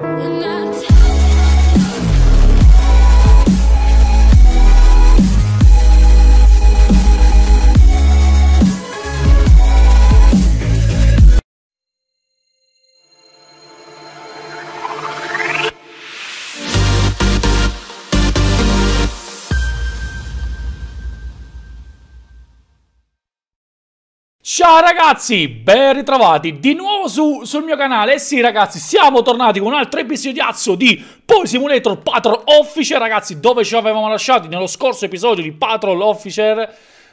And I Ciao ragazzi, ben ritrovati di nuovo su, sul mio canale E sì ragazzi, siamo tornati con un altro episodio di Poi Simulator Patrol Officer Ragazzi, dove ci avevamo lasciati nello scorso episodio di Patrol Officer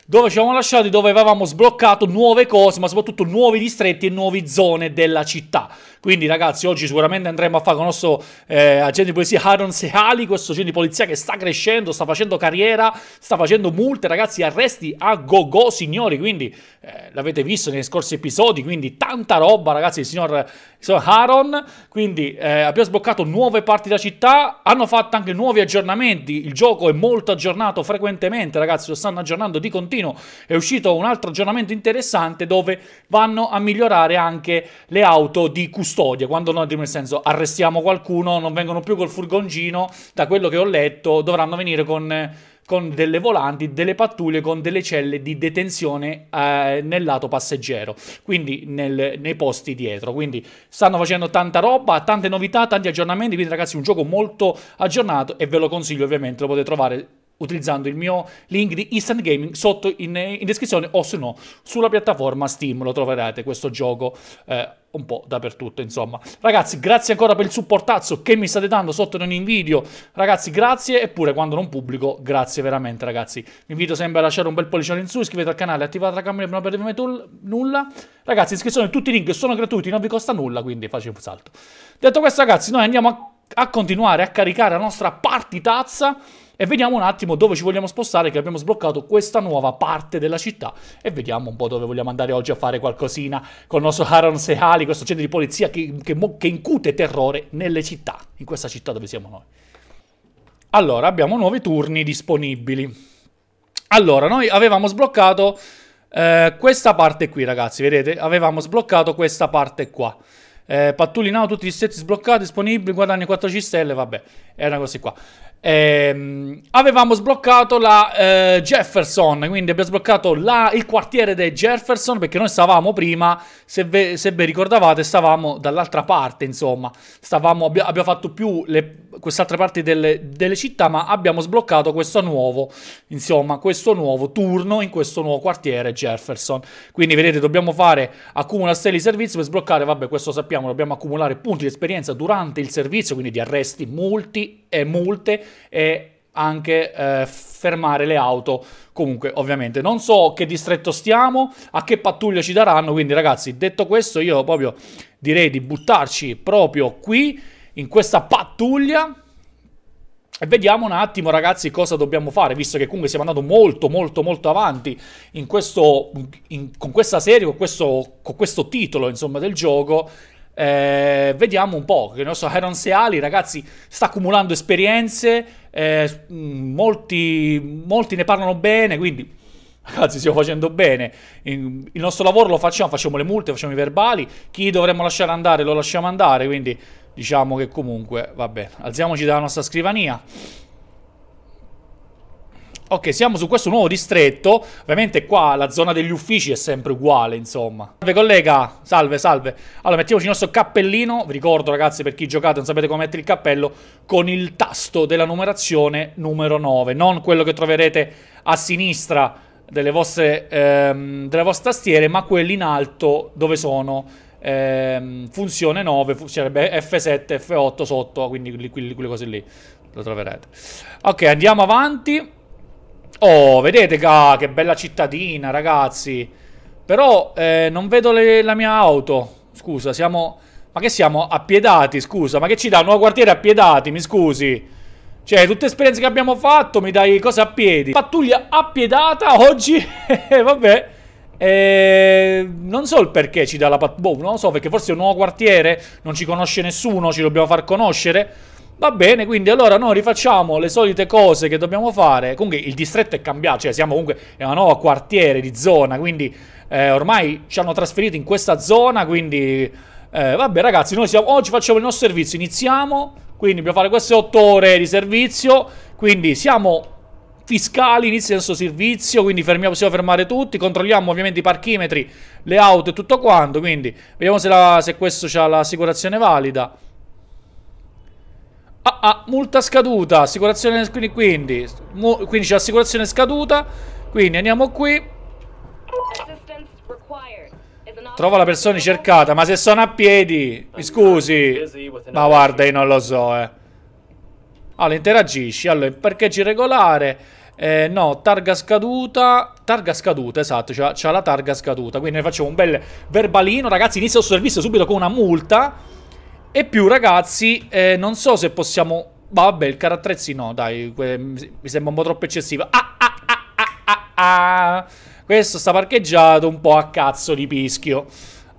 Dove ci avevamo lasciati, dove avevamo sbloccato nuove cose Ma soprattutto nuovi distretti e nuove zone della città quindi ragazzi, oggi sicuramente andremo a fare con il nostro eh, agente di polizia Aaron Sehali, questo agente di polizia che sta crescendo, sta facendo carriera, sta facendo multe, ragazzi, arresti a go go, signori, quindi eh, l'avete visto negli scorsi episodi, quindi tanta roba, ragazzi, il signor, il signor Haron, quindi eh, abbiamo sbloccato nuove parti della città, hanno fatto anche nuovi aggiornamenti, il gioco è molto aggiornato frequentemente, ragazzi, lo stanno aggiornando di continuo, è uscito un altro aggiornamento interessante dove vanno a migliorare anche le auto di custodia custodia, quando noi, nel senso, arrestiamo qualcuno, non vengono più col furgoncino, da quello che ho letto, dovranno venire con, con delle volanti, delle pattuglie, con delle celle di detenzione eh, nel lato passeggero, quindi nel, nei posti dietro. Quindi stanno facendo tanta roba, tante novità, tanti aggiornamenti, quindi ragazzi un gioco molto aggiornato e ve lo consiglio ovviamente, lo potete trovare utilizzando il mio link di Instant Gaming sotto in, in descrizione o se no sulla piattaforma Steam lo troverete questo gioco eh, un po' dappertutto insomma. Ragazzi grazie ancora per il supportazzo che mi state dando sotto in ogni video, ragazzi grazie eppure quando non pubblico grazie veramente ragazzi. Vi invito sempre a lasciare un bel pollicione in su, iscrivetevi al canale, attivate la campanella per non perdere nulla. Ragazzi iscrizione tutti i link sono gratuiti, non vi costa nulla quindi faccio un salto. Detto questo ragazzi noi andiamo a, a continuare a caricare la nostra partitazza e vediamo un attimo dove ci vogliamo spostare che abbiamo sbloccato questa nuova parte della città e vediamo un po' dove vogliamo andare oggi a fare qualcosina con il nostro Aaron Sehali, questo centro di polizia che, che, che incute terrore nelle città, in questa città dove siamo noi. Allora, abbiamo nuovi turni disponibili. Allora, noi avevamo sbloccato eh, questa parte qui, ragazzi, vedete? Avevamo sbloccato questa parte qua. Eh, pattulli now, tutti gli set sbloccati, disponibili, guadagni 14 stelle, vabbè, era così qua. Ehm, avevamo sbloccato la eh, Jefferson, quindi abbiamo sbloccato la, il quartiere dei Jefferson perché noi stavamo prima, se, ve, se ben ricordavate, stavamo dall'altra parte, insomma, stavamo, abbi abbiamo fatto più quest'altra parte delle, delle, città, ma abbiamo sbloccato questo nuovo, insomma, questo nuovo turno in questo nuovo quartiere Jefferson. Quindi vedete, dobbiamo fare accumula stelle di servizio per sbloccare, vabbè, questo sappiamo, dobbiamo accumulare punti di esperienza durante il servizio, quindi di arresti, multi e multe e anche eh, fermare le auto comunque ovviamente non so che distretto stiamo a che pattuglia ci daranno quindi ragazzi detto questo io proprio direi di buttarci proprio qui in questa pattuglia e vediamo un attimo ragazzi cosa dobbiamo fare, visto che comunque siamo andati molto molto molto avanti in questo, in, con questa serie, con questo, con questo titolo insomma del gioco eh, vediamo un po', che non so, Heron Seali, ragazzi, sta accumulando esperienze, eh, molti, molti ne parlano bene, quindi ragazzi stiamo facendo bene, il nostro lavoro lo facciamo, facciamo le multe, facciamo i verbali, chi dovremmo lasciare andare lo lasciamo andare, quindi diciamo che comunque, vabbè, alziamoci dalla nostra scrivania. Ok, siamo su questo nuovo distretto. Ovviamente qua la zona degli uffici è sempre uguale, insomma. Salve collega, salve, salve. Allora, mettiamoci il nostro cappellino. Vi ricordo, ragazzi, per chi giocate non sapete come mettere il cappello, con il tasto della numerazione numero 9. Non quello che troverete a sinistra delle vostre, ehm, delle vostre tastiere, ma quelli in alto dove sono... Ehm, funzione 9 fu sarebbe F7, F8 sotto quindi quelle cose lì lo troverete ok andiamo avanti Oh, vedete ca, ah, che bella cittadina, ragazzi. Però eh, non vedo le, la mia auto. Scusa, siamo... Ma che siamo? Appiedati, scusa. Ma che ci dà? Un nuovo quartiere appiedati, mi scusi. Cioè, tutte le esperienze che abbiamo fatto, mi dai cose a piedi. Pattuglia appiedata oggi. Eh, vabbè. Eh, non so il perché ci dà la pattuglia. Boh, non lo so, perché forse è un nuovo quartiere, non ci conosce nessuno, ci dobbiamo far conoscere. Va bene, quindi allora noi rifacciamo le solite cose che dobbiamo fare. Comunque il distretto è cambiato, cioè siamo comunque in una nuova quartiere di zona, quindi eh, ormai ci hanno trasferito in questa zona, quindi... Eh, vabbè ragazzi, noi siamo, oggi facciamo il nostro servizio, iniziamo, quindi dobbiamo fare queste otto ore di servizio, quindi siamo fiscali, inizia il nostro servizio, quindi fermiamo, possiamo fermare tutti, controlliamo ovviamente i parchimetri, le auto e tutto quanto, quindi vediamo se, la, se questo ha l'assicurazione valida. Ah ah, multa scaduta, assicurazione quindi, quindi, quindi c'è assicurazione scaduta, quindi andiamo qui. Trova la persona cercata, ma se sono a piedi, mi scusi. Ma guarda, io non lo so, eh. Allora, interagisci, allora, parcheggio irregolare, eh, no, targa scaduta, targa scaduta, esatto, c'ha la targa scaduta, quindi noi facciamo un bel verbalino, ragazzi, inizia il servizio subito con una multa. E più ragazzi, eh, non so se possiamo... Vabbè, il carattrezzi no, dai, mi sembra un po' troppo eccessivo. Ah, ah, ah, ah, ah, ah. Questo sta parcheggiato un po' a cazzo di pischio.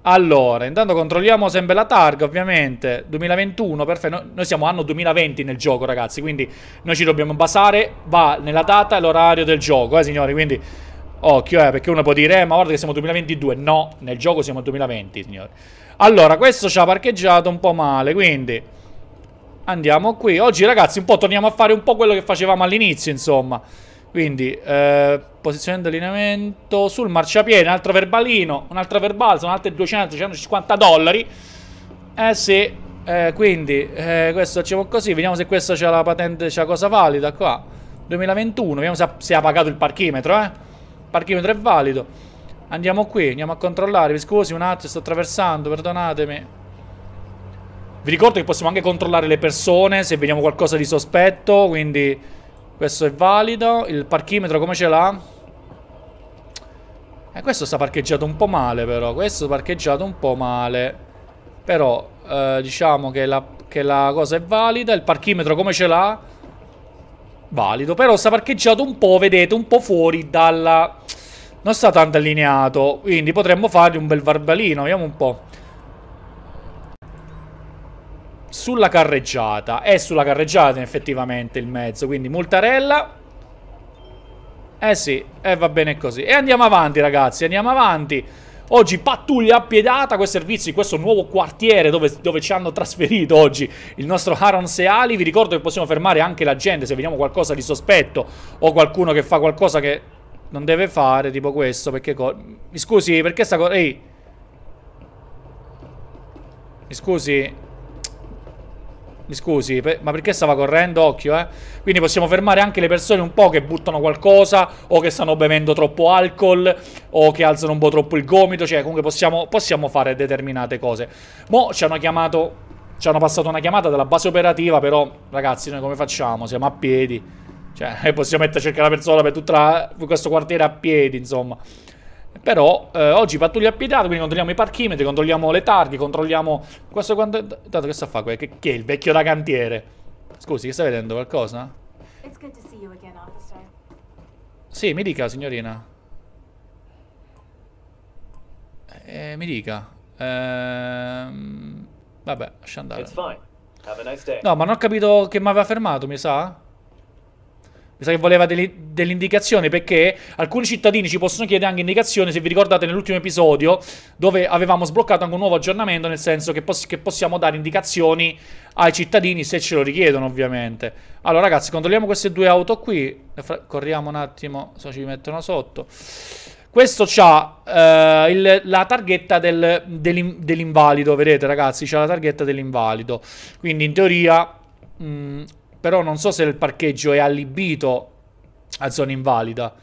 Allora, intanto controlliamo sempre la targa, ovviamente. 2021, perfetto. Noi siamo anno 2020 nel gioco, ragazzi, quindi noi ci dobbiamo basare, va nella data e l'orario del gioco, eh, signori, quindi... Occhio, eh, perché uno può dire, eh, ma guarda che siamo 2022. No, nel gioco siamo 2020, signori. Allora, questo ci ha parcheggiato un po' male, quindi... Andiamo qui. Oggi, ragazzi, un po' torniamo a fare un po' quello che facevamo all'inizio, insomma. Quindi, eh, posizione di allineamento sul marciapiede, un altro verbalino, un altro verbal, sono altri 200-250 dollari. Eh sì, eh, quindi, eh, questo facciamo così, vediamo se questo c'è la patente, c'è la cosa valida qua. 2021, vediamo se ha, se ha pagato il parchimetro, eh. Il parchimetro è valido. Andiamo qui, andiamo a controllare. Vi scusi un attimo, sto attraversando, perdonatemi. Vi ricordo che possiamo anche controllare le persone se vediamo qualcosa di sospetto, quindi questo è valido. Il parchimetro come ce l'ha? E eh, questo sta parcheggiato un po' male però, questo sta parcheggiato un po' male. Però eh, diciamo che la, che la cosa è valida, il parchimetro come ce l'ha? Valido, però sta parcheggiato un po', vedete, un po' fuori dalla non sta tanto allineato, quindi potremmo fargli un bel barbalino vediamo un po'. Sulla carreggiata, è sulla carreggiata effettivamente il mezzo, quindi multarella. Eh sì, e eh, va bene così. E andiamo avanti ragazzi, andiamo avanti. Oggi pattuglia appiedata, questi servizi, questo nuovo quartiere dove, dove, ci hanno trasferito oggi il nostro Haron Seali. Vi ricordo che possiamo fermare anche la gente se vediamo qualcosa di sospetto o qualcuno che fa qualcosa che non deve fare tipo questo perché mi scusi perché sta cosa ehi mi scusi mi scusi per ma perché stava correndo occhio eh quindi possiamo fermare anche le persone un po' che buttano qualcosa o che stanno bevendo troppo alcol o che alzano un po' troppo il gomito cioè comunque possiamo, possiamo fare determinate cose mo ci hanno chiamato ci hanno passato una chiamata dalla base operativa però ragazzi noi come facciamo siamo a piedi cioè, eh, possiamo mettere a cercare la persona per tutto questo quartiere a piedi, insomma. Però eh, oggi pattuglia a piedi, quindi controlliamo i parchimetri, controlliamo le targhe, controlliamo... Questo quanto... Dato che sta a fare? Qua? Che, chi è il vecchio da cantiere? Scusi, che stai vedendo? Qualcosa? Again, sì, mi dica, signorina. Eh, mi dica. Ehm... Vabbè, lascia andare. Nice no, ma non ho capito che mi aveva fermato, mi sa? Mi sa che voleva delle, indicazioni perché alcuni cittadini ci possono chiedere anche indicazioni, se vi ricordate nell'ultimo episodio, dove avevamo sbloccato anche un nuovo aggiornamento, nel senso che, poss che possiamo dare indicazioni ai cittadini se ce lo richiedono ovviamente. Allora ragazzi, controlliamo queste due auto qui, corriamo un attimo, se ci mettono sotto. Questo ha eh, la targhetta del, dell dell'invalido, vedete ragazzi, c'ha la targhetta dell'invalido. Quindi in teoria mh, mm, però non so se il parcheggio è allibito a zona invalida.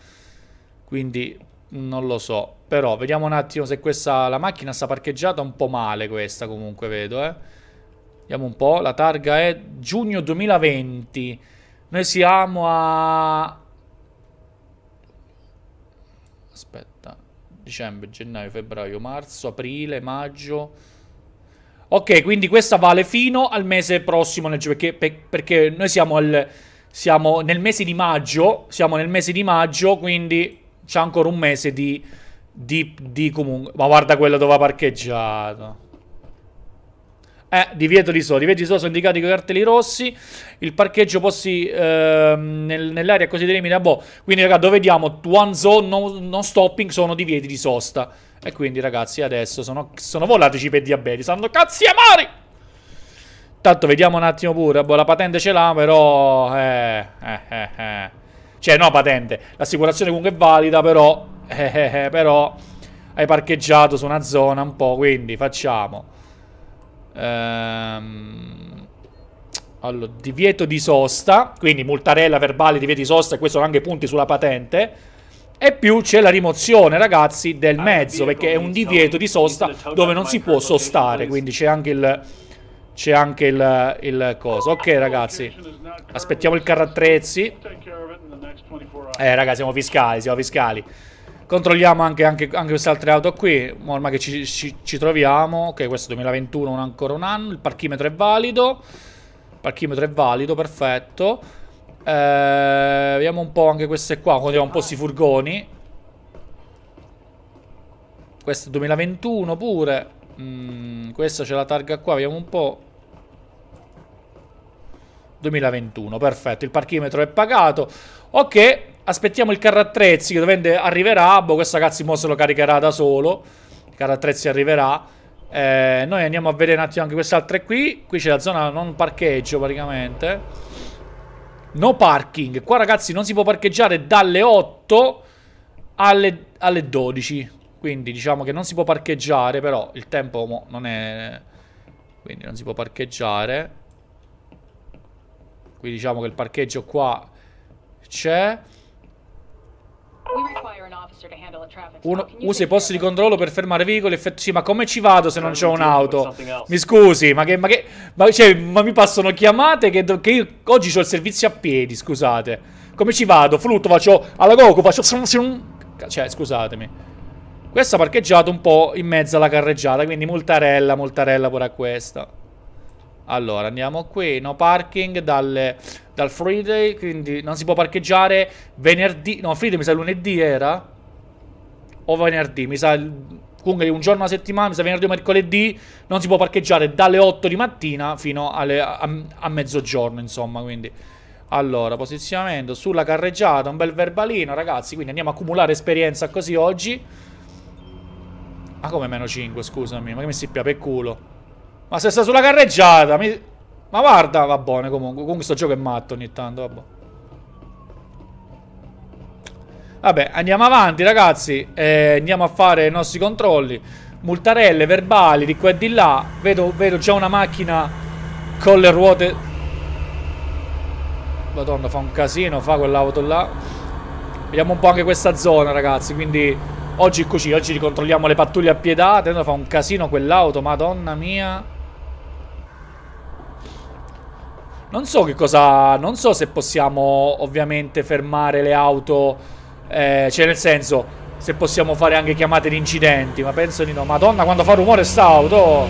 Quindi non lo so. Però vediamo un attimo se questa, la macchina sta parcheggiata un po' male questa comunque vedo, eh. Vediamo un po', la targa è giugno 2020. Noi siamo a... Aspetta, dicembre, gennaio, febbraio, marzo, aprile, maggio... Ok, quindi questa vale fino al mese prossimo, perché, perché noi siamo, al, siamo, nel mese di maggio, siamo nel mese di maggio, quindi c'è ancora un mese di, di, di comunque... Ma guarda quello dove ha parcheggiato. Eh, divieto di sola. I viaggi di sola sono indicati con i cartelli rossi. Il parcheggio posti eh, nel, nell'area così di boh. Quindi, ragazzi, dove vediamo one zone, no, non stopping, sono divieti di sosta. E quindi, ragazzi, adesso sono, sono volatici per diabeti. Sanno cazzi amari! Tanto vediamo un attimo pure. Boh, la patente ce l'ha, però... Eh, eh, eh, eh. Cioè, no patente. L'assicurazione comunque è valida, però... Eh, eh, eh, però... Hai parcheggiato su una zona un po', quindi facciamo... Ehm... Allora, divieto di sosta, quindi multarella verbale, divieto di sosta, e questo sono anche punti sulla patente. E più c'è la rimozione, ragazzi, del ah, mezzo, perché è un divieto di sosta dove non si può sostare, quindi c'è anche il... C'è anche il, il coso. Ok, ragazzi. Aspettiamo il carro attrezzi. Eh, ragazzi, siamo fiscali, siamo fiscali. Controlliamo anche, anche, anche, queste altre auto qui, ormai che ci, ci, ci troviamo. Ok, questo è 2021, non ancora un anno. Il parchimetro è valido. Il parchimetro è valido, perfetto. Eh, vediamo un po' anche queste qua, controlliamo un po' questi furgoni. Questo è 2021 pure. Mm, questa c'è la targa qua, vediamo un po'. 2021, perfetto, il parchimetro è pagato. Ok, aspettiamo il carro attrezzi che dovende arriverà. Boh, questo ragazzi mo se lo caricherà da solo. Il carro attrezzi arriverà. Eh, noi andiamo a vedere un attimo anche queste altre qui. Qui c'è la zona non parcheggio praticamente. No parking. Qua ragazzi non si può parcheggiare dalle 8 alle, alle 12. Quindi diciamo che non si può parcheggiare, però il tempo non è... Quindi non si può parcheggiare. Qui diciamo che il parcheggio qua c'è... Uno, usa i posti di controllo per fermare veicoli. Effett- sì, ma come ci vado se non c'ho un'auto? Mi scusi, ma che. Ma, che, ma, cioè, ma mi passano chiamate che, che io, oggi ho il servizio a piedi, scusate. Come ci vado? Flutto, faccio alla Goku, faccio. Cioè, scusatemi. Questa ha parcheggiato un po' in mezzo alla carreggiata. Quindi multarella, multarella pure a questa. Allora, andiamo qui. No parking dalle dal Friday, quindi non si può parcheggiare venerdì, no Friday mi sa lunedì era, o venerdì, mi sa comunque un giorno a settimana, mi sa venerdì o mercoledì, non si può parcheggiare dalle 8 di mattina fino alle, a, a mezzogiorno insomma, quindi... Allora, posizionamento sulla carreggiata, un bel verbalino, ragazzi. Quindi andiamo a accumulare esperienza così oggi. Ma come meno 5, scusami, ma che mi si piace per culo? Ma se sta sulla carreggiata, mi... Ma guarda, va bene comunque. Comunque sto gioco è matto ogni tanto, vabbè. Vabbè, andiamo avanti ragazzi. Eh, andiamo a fare i nostri controlli. Multarelle, verbali, di qua e di là. Vedo, vedo già una macchina con le ruote... Madonna, fa un casino, fa quell'auto là. Vediamo un po' anche questa zona, ragazzi. Quindi oggi è così, oggi ricontrolliamo le pattuglie a Allora fa un casino quell'auto, madonna mia. Non so che cosa... Non so se possiamo ovviamente fermare le auto... Eh, cioè nel senso... Se possiamo fare anche chiamate di incidenti Ma penso di no Madonna quando fa rumore sta auto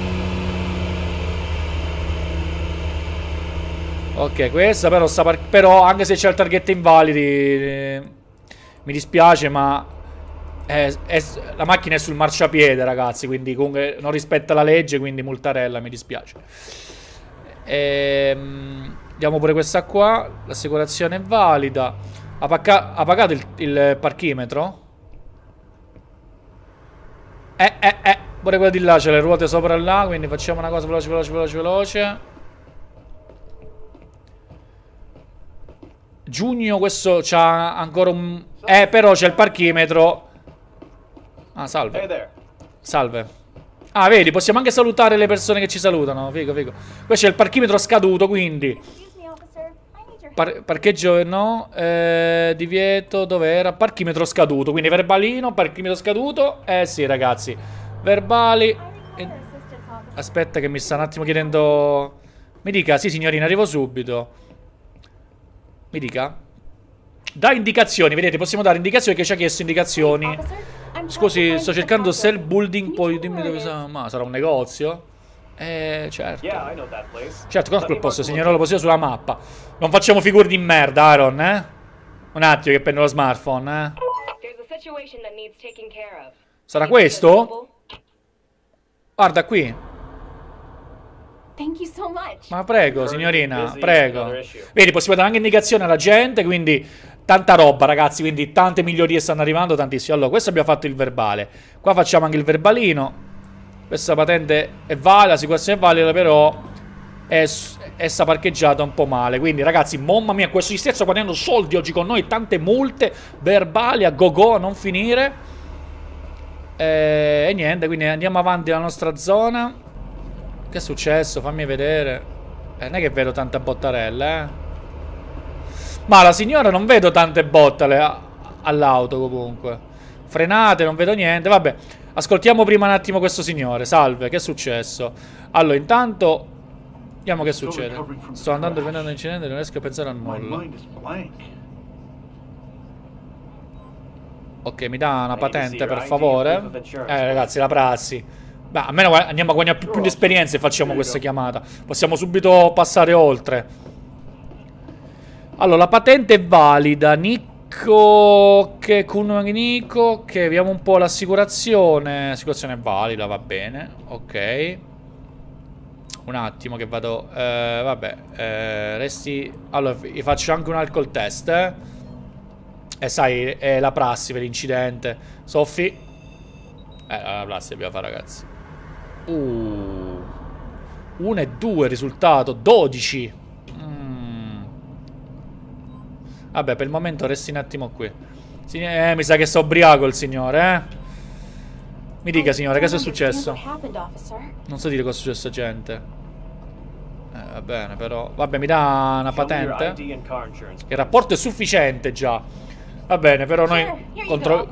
Ok questa però sta par Però anche se c'è il target invalidi eh, Mi dispiace ma eh, è, è, La macchina è sul marciapiede ragazzi Quindi comunque non rispetta la legge Quindi multarella mi dispiace Ehm, diamo pure questa qua. L'assicurazione è valida. Ha, ha pagato il, il, parchimetro? Eh, eh, eh. Pure quella di là c'è le ruote sopra là. Quindi facciamo una cosa veloce, veloce, veloce, veloce. Giugno questo c'ha ancora un... Eh, però c'è il parchimetro. Ah, salve. Salve. Ah, vedi, possiamo anche salutare le persone che ci salutano. Figo, figo. Questo è il parchimetro scaduto, quindi. Par parcheggio no. Eh, divieto, dov'era? Parchimetro scaduto. Quindi verbalino, parchimetro scaduto. Eh sì, ragazzi. Verbali. Aspetta che mi sta un attimo chiedendo... Mi dica, sì signorina, arrivo subito. Mi dica. Da indicazioni, vedete, possiamo dare indicazioni che ci ha chiesto indicazioni. Scusi, sto cercando cell building, poi dimmi dove sarà. Ma sarà un negozio? Eh, certo. Certo, conosco quel posto, segnerò la posizione sulla mappa. Non facciamo figure di merda, Aaron, eh? Un attimo che prendo lo smartphone, eh? Sarà questo? Guarda qui. Ma prego, signorina, prego. Vedi, possiamo dare anche indicazione alla gente, quindi tanta roba ragazzi, quindi tante migliorie stanno arrivando, tantissime. Allora, questo abbiamo fatto il verbale. Qua facciamo anche il verbalino. Questa patente è valida, la l'assicurazione è valida, però è, è sta parcheggiata un po' male. Quindi ragazzi, mamma mia, questo di stesso guadagnando soldi oggi con noi, tante multe verbali a go go a non finire. E, eh, e niente, quindi andiamo avanti nella nostra zona. Che è successo? Fammi vedere. Eh, non è che vedo tanta bottarella, eh. Ma la signora non vedo tante bottole all'auto comunque. Frenate, non vedo niente. Vabbè, ascoltiamo prima un attimo questo signore. Salve, che è successo? Allora, intanto... Vediamo che succede. Sto andando e venendo un incidente non riesco a pensare a nulla. Ok, mi dà una patente per favore. Eh, ragazzi, la prassi. Beh, almeno andiamo a guadagnare più, più di esperienza e facciamo questa chiamata. Possiamo subito passare oltre. Allora, la patente è valida. Nico che Nico. Ok, vediamo un po' l'assicurazione. L'assicurazione è valida, va bene. Ok. Un attimo che vado eh, vabbè, eh, resti Allora, vi faccio anche un alcol test, eh. E sai, è la prassi per l'incidente. Soffi. Eh, la prassi dobbiamo fare, ragazzi. Uh. 1 e 2 risultato, 12. Vabbè, per il momento resti un attimo qui. Sign eh, mi sa che sto ubriaco il signore, eh. Mi dica, signore, cosa è successo? Non so dire cosa è successo, gente. Eh, va bene, però... Vabbè, mi dà una patente. Il rapporto è sufficiente, già. Va bene, però noi... Contro...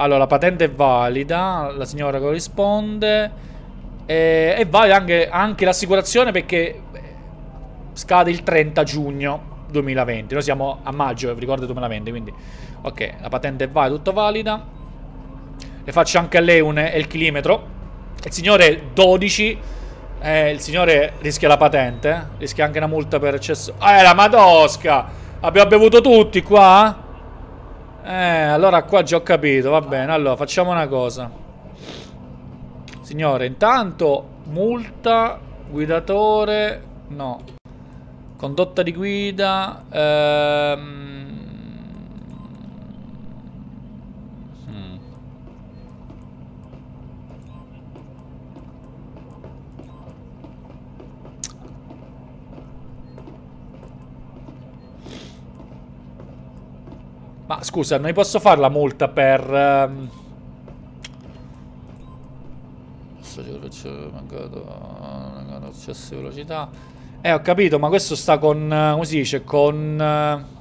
Allora, la patente è valida, la signora corrisponde. E, eh, e vale anche, anche l'assicurazione perché eh, scade il 30 giugno 2020. Noi siamo a maggio, ricordo 2020, quindi... Ok, la patente è valida, tutto valida. Le faccio anche a lei un il chilometro. Il signore 12. Eh, il signore rischia la patente. Eh, rischia anche una multa per eccesso. Ah, è la madosca! Abbiamo bevuto tutti qua? Eh, allora qua già ho capito, va bene. Allora, facciamo una cosa. Signore, intanto multa, guidatore, no. Condotta di guida, ehm... Mm. Ma scusa, non posso fare la multa per... Ehm... mancato accesso di velocità. Eh, ho capito, ma questo sta con... Eh, come si dice? Con...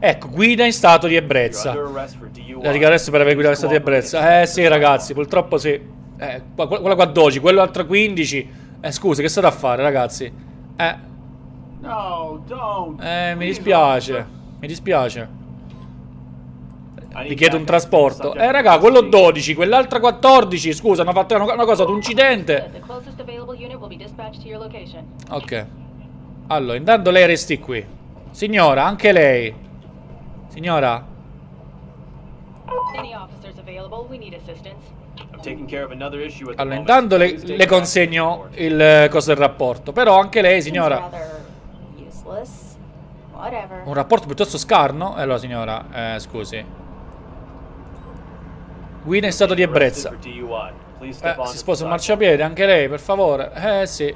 Eh, ecco, guida in stato di ebbrezza. La arresto per aver guidato in stato di ebbrezza. Eh sì, ragazzi, purtroppo sì. Eh, quella qua 12, quell'altra 15... Eh, scusa, che state a fare, ragazzi? Eh. No, don't. Eh, mi dispiace. Mi dispiace. Richiedo un eh, trasporto. Eh, raga, quello 12, quell'altra 14. Scusa, hanno fatto una, una cosa ad un incidente. Ok. Allora, intanto lei resti qui. Signora, anche lei. Signora. Any officers available? We need assistance. Allora, intanto le, le consegno il eh, coso del rapporto. Però anche lei, signora. Un rapporto piuttosto scarno? Eh, allora, signora, eh, scusi. Guida in stato di ebbrezza. Eh, si sposa un marciapiede, anche lei, per favore. Eh, sì.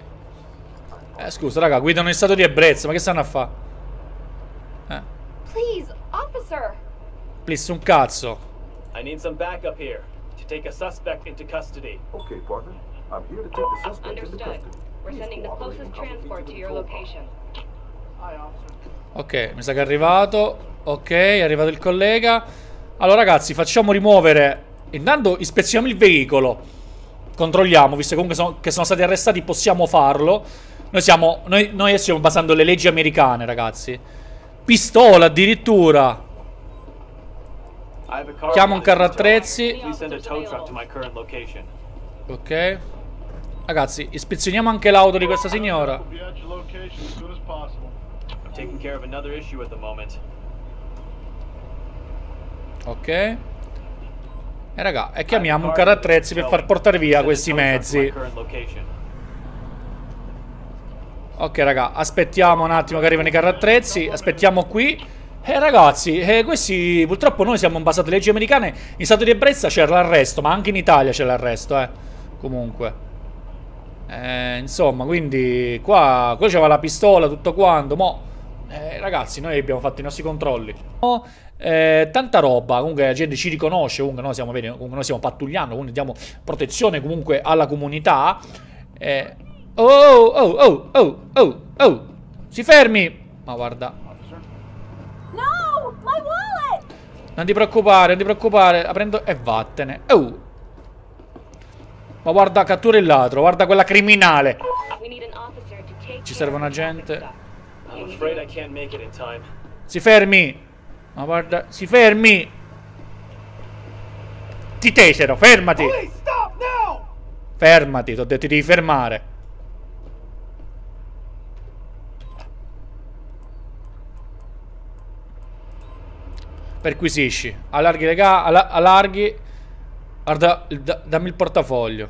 Eh, scusa, raga, guidano in stato di ebbrezza, ma che stanno a fare? Eh. Please, officer. Please, un cazzo. I need some backup here to take a suspect into custody. Okay, partner. I'm here to take the suspect Understood. into custody. We're sending the closest transport to your location. Ok, mi sa che è arrivato. Ok, è arrivato il collega. Allora ragazzi, facciamo rimuovere... Intanto ispezioniamo il veicolo. Controlliamo, visto che comunque sono, che sono stati arrestati, possiamo farlo. Noi siamo... Noi, noi stiamo basando le leggi americane, ragazzi. Pistola addirittura. Chiamo un carro attrezzi. Ok. Ragazzi, ispezioniamo anche l'auto di questa signora. Ok. E raga, e chiamiamo un carro attrezzi per far portare via questi mezzi. Ok raga, aspettiamo un attimo che arrivano i carri attrezzi, aspettiamo qui eh ragazzi, eh, questi purtroppo noi siamo basati alle leggi americane, in stato di ebbrezza c'è l'arresto, ma anche in Italia c'è l'arresto, eh. Comunque. Eh, insomma, quindi qua, qua c'era la pistola, tutto quanto, mo... Eh, ragazzi, noi abbiamo fatto i nostri controlli. Oh, eh, tanta roba, comunque la gente ci riconosce, comunque noi siamo, bene, comunque noi stiamo pattugliando, quindi diamo protezione comunque alla comunità. Eh, oh, oh, oh, oh, oh, oh, si fermi! Ma guarda, non ti preoccupare, non ti preoccupare. La prendo e vattene. Oh. Ma guarda, cattura il ladro. Guarda quella criminale. Ci serve un agente. Si fermi. Ma guarda, si fermi. Ti tesero, fermati. Fermati, ti ho detto di fermare. Perquisisci. Allarghi le ga... allarghi... Guarda, dammi il portafoglio.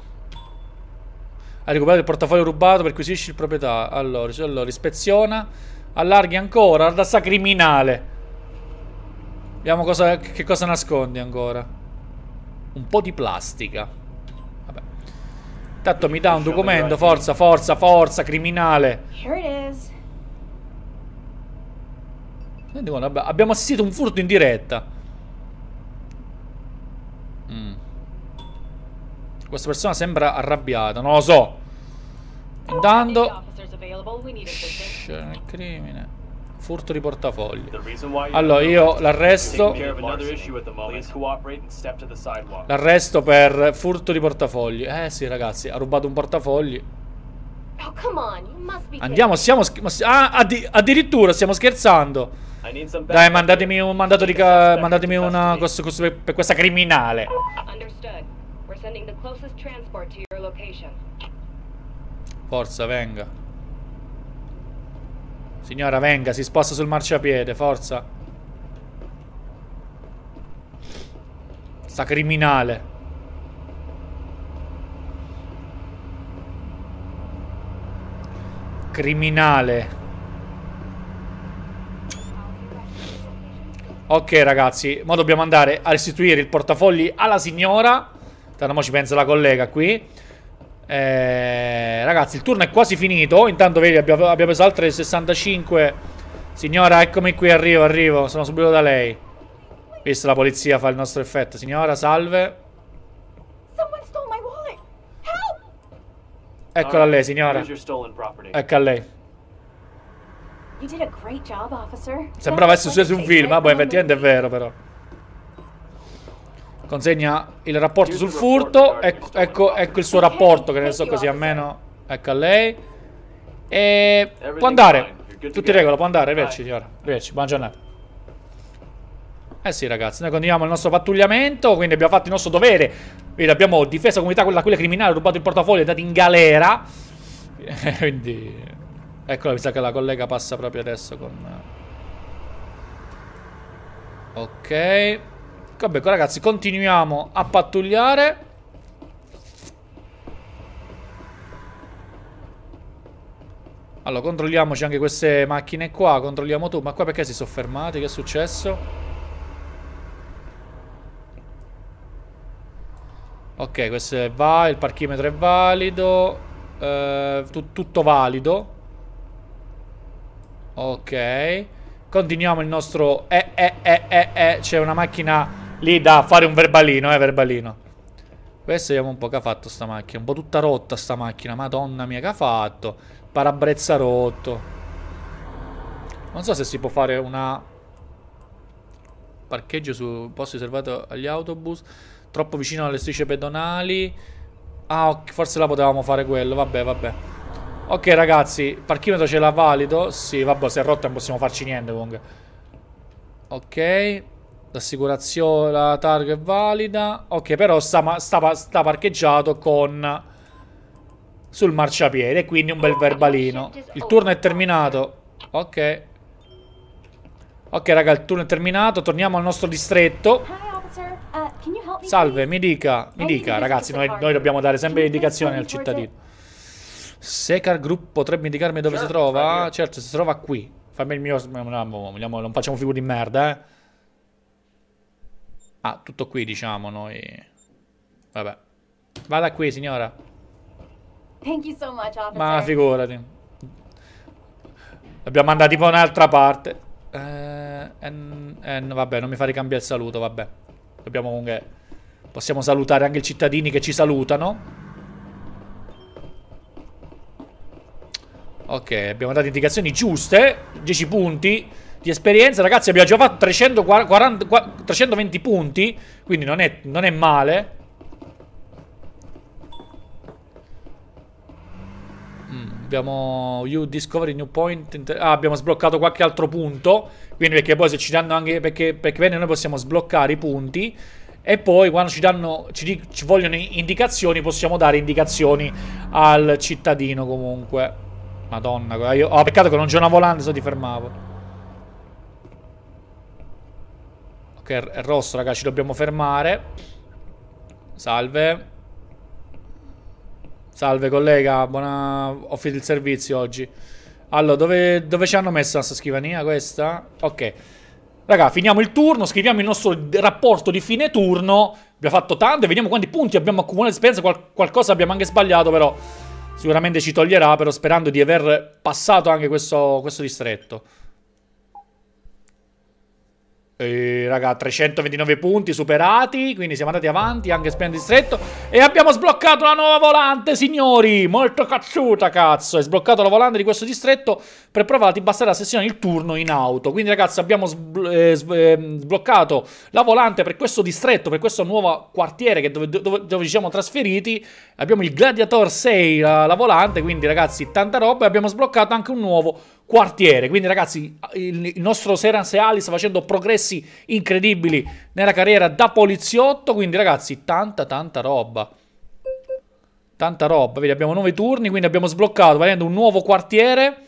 Hai recuperato il portafoglio rubato, perquisisci il proprietario. Allora, cioè, allora ispeziona. Allarghi ancora. Guarda sta criminale. Vediamo cosa, che cosa nascondi ancora. Un po' di plastica. Vabbè. Intanto mi dà un documento. Forza, forza, forza, criminale. Here it is abbiamo assistito un furto in diretta. Mm. Questa persona sembra arrabbiata, non lo so. Intanto... Scena il crimine. Furto di portafogli. Allora, io l'arresto... L'arresto per furto di portafogli. Eh sì, ragazzi, ha rubato un portafogli. Oh, Andiamo, siamo... Ah, addi addirittura stiamo scherzando. Dai, mandatemi un mandato di... Mandatemi una... Costo, costo per, per questa criminale. Forza, venga. Signora, venga, si sposta sul marciapiede, forza. Sta criminale. Criminale. Ok ragazzi, ora dobbiamo andare a restituire il portafogli alla signora. Tanto mo ci pensa la collega qui. Eh, ragazzi, il turno è quasi finito. Intanto vedi, abbiamo, abbiamo preso altre 65. Signora, eccomi qui, arrivo, arrivo. Sono subito da lei. Visto la polizia fa il nostro effetto. Signora, salve. Eccola right, lei, signora. Ecco a lei. Job, Sembrava essere su un film, ah, boh, ma poi effettivamente è vero però. Consegna il rapporto Here's sul furto. Ecco, ecco, ecco, il suo rapporto, che ne so così almeno. Ecco a lei. E può andare. Tutti in regola, può andare. Arrivederci, signora. Arrivederci, buona giornata. Eh sì ragazzi, noi continuiamo il nostro pattugliamento, quindi abbiamo fatto il nostro dovere. Quindi abbiamo difeso la comunità con quella criminale, rubato il portafoglio e andati in galera. quindi... Eccola, mi sa che la collega passa proprio adesso con... Ok. Vabbè, ragazzi, continuiamo a pattugliare. Allora, controlliamoci anche queste macchine qua. Controlliamo tu. Ma qua perché si sono fermati? Che è successo? Ok, questo è valido, il parchimetro è valido. Eh, tu, tutto valido. Ok. Continuiamo il nostro... Eh, eh, eh, eh, eh. C'è una macchina lì da fare un verbalino, eh, verbalino. Questo vediamo un po' che ha fatto sta macchina. Un po' tutta rotta sta macchina. Madonna mia che ha fatto. Parabrezza rotto. Non so se si può fare una... Parcheggio su posti riservati agli autobus. Troppo vicino alle strisce pedonali. Ah, forse la potevamo fare quello. Vabbè, vabbè. Ok, ragazzi. Il parchimetro ce l'ha valido. Sì, vabbè, se è rotta non possiamo farci niente comunque. Ok. L'assicurazione, la targa è valida. Ok, però sta, sta, sta parcheggiato con... Sul marciapiede, quindi un bel verbalino. Il turno è terminato. Ok. Ok, raga, il turno è terminato. Torniamo al nostro distretto. Salve, mi dica, mi dica ragazzi, noi, noi dobbiamo dare sempre indicazioni al cittadino. Secar Group potrebbe indicarmi dove si certo, trova? Certo, si trova qui. Fammi il mio... Non facciamo figure di merda, eh. Ah, tutto qui, diciamo, noi... Vabbè. Vada qui, signora. Ma figurati. L'abbiamo mandati tipo un'altra parte. Eh, en, vabbè, non mi fa ricambiare il saluto, vabbè. Dobbiamo comunque... Eh, possiamo salutare anche i cittadini che ci salutano. Ok, abbiamo dato indicazioni giuste. 10 punti di esperienza. Ragazzi, abbiamo già fatto 340, 320 punti. Quindi non è, non è male. Abbiamo You Discovery New Point. Ah, abbiamo sbloccato qualche altro punto. Quindi perché poi se ci danno anche. Perché, perché bene noi possiamo sbloccare i punti. E poi quando ci, danno, ci, ci vogliono indicazioni, possiamo dare indicazioni al cittadino comunque. Madonna, io, oh, peccato che non c'è una volante, se ti fermavo. Ok, è rosso, ragazzi, ci dobbiamo fermare. Salve. Salve collega, buona... ho finito il servizio oggi. Allora, dove, dove ci hanno messo la scrivania questa? Ok. Raga, finiamo il turno, scriviamo il nostro rapporto di fine turno. Abbiamo fatto tanto e vediamo quanti punti abbiamo accumulato di esperienza. Qual qualcosa abbiamo anche sbagliato, però sicuramente ci toglierà, però sperando di aver passato anche questo, questo distretto. E raga, 329 punti superati, quindi siamo andati avanti anche spendendo distretto e abbiamo sbloccato la nuova volante, signori! Molto cazzuta, cazzo! È sbloccato la volante di questo distretto per provare ti basterà sessione il turno in auto. Quindi ragazzi, abbiamo sb eh, sb eh, sbloccato la volante per questo distretto, per questo nuovo quartiere dove, dove, dove, ci siamo trasferiti. Abbiamo il Gladiator 6, la, la volante, quindi ragazzi, tanta roba e abbiamo sbloccato anche un nuovo quartiere. Quindi, ragazzi, il, nostro Seran Seali sta facendo progressi incredibili nella carriera da poliziotto. Quindi, ragazzi, tanta, tanta roba. Tanta roba. Vedi, abbiamo 9 turni, quindi abbiamo sbloccato, valendo un nuovo quartiere.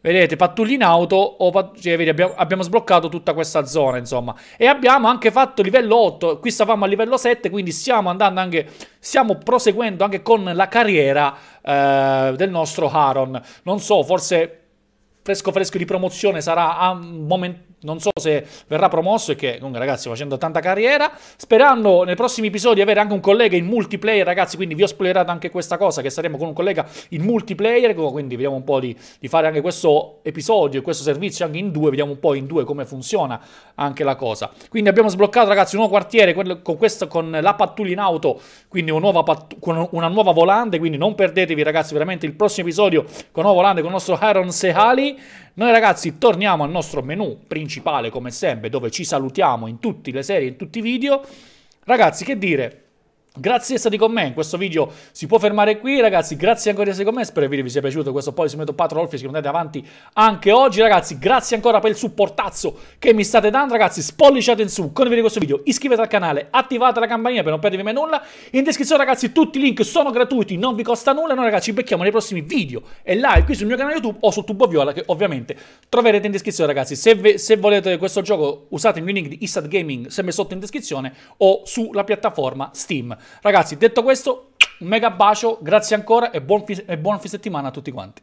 Vedete, pattugli in auto, o pat cioè, vedi, abbiamo, abbiamo, sbloccato tutta questa zona, insomma. E abbiamo anche fatto livello 8, qui stavamo a livello 7, quindi stiamo andando anche, stiamo proseguendo anche con la carriera eh, del nostro Haron. Non so, forse fresco fresco di promozione sarà a momento non so se verrà promosso e che comunque ragazzi facendo tanta carriera sperando nei prossimi episodi avere anche un collega in multiplayer ragazzi quindi vi ho spoilerato anche questa cosa che saremo con un collega in multiplayer quindi vediamo un po' di, di fare anche questo episodio e questo servizio anche in due vediamo un po' in due come funziona anche la cosa quindi abbiamo sbloccato ragazzi un nuovo quartiere con, questo, con la pattuglia in auto quindi una nuova, con una nuova volante quindi non perdetevi ragazzi veramente il prossimo episodio con nuovo volante con il nostro Aaron Sehali noi ragazzi torniamo al nostro menu principale come sempre dove ci salutiamo in tutte le serie, in tutti i video. Ragazzi che dire, Grazie di essere con me, questo video si può fermare qui ragazzi, grazie ancora di essere con me, spero che il video vi sia piaciuto questo Polisimento Patrolfi, che andate avanti anche oggi ragazzi, grazie ancora per il supportazzo che mi state dando ragazzi, spolliciate in su, condividete questo video, iscrivetevi al canale, attivate la campanella per non perdervi mai nulla, in descrizione ragazzi tutti i link sono gratuiti, non vi costa nulla, noi ragazzi ci becchiamo nei prossimi video e live qui sul mio canale YouTube o su Tubo Viola che ovviamente troverete in descrizione ragazzi, se, se volete questo gioco usate il mio link di Istat Gaming sempre sotto in descrizione o sulla piattaforma Steam. Ragazzi, detto questo, un mega bacio, grazie ancora e buon, e buon fin settimana a tutti quanti.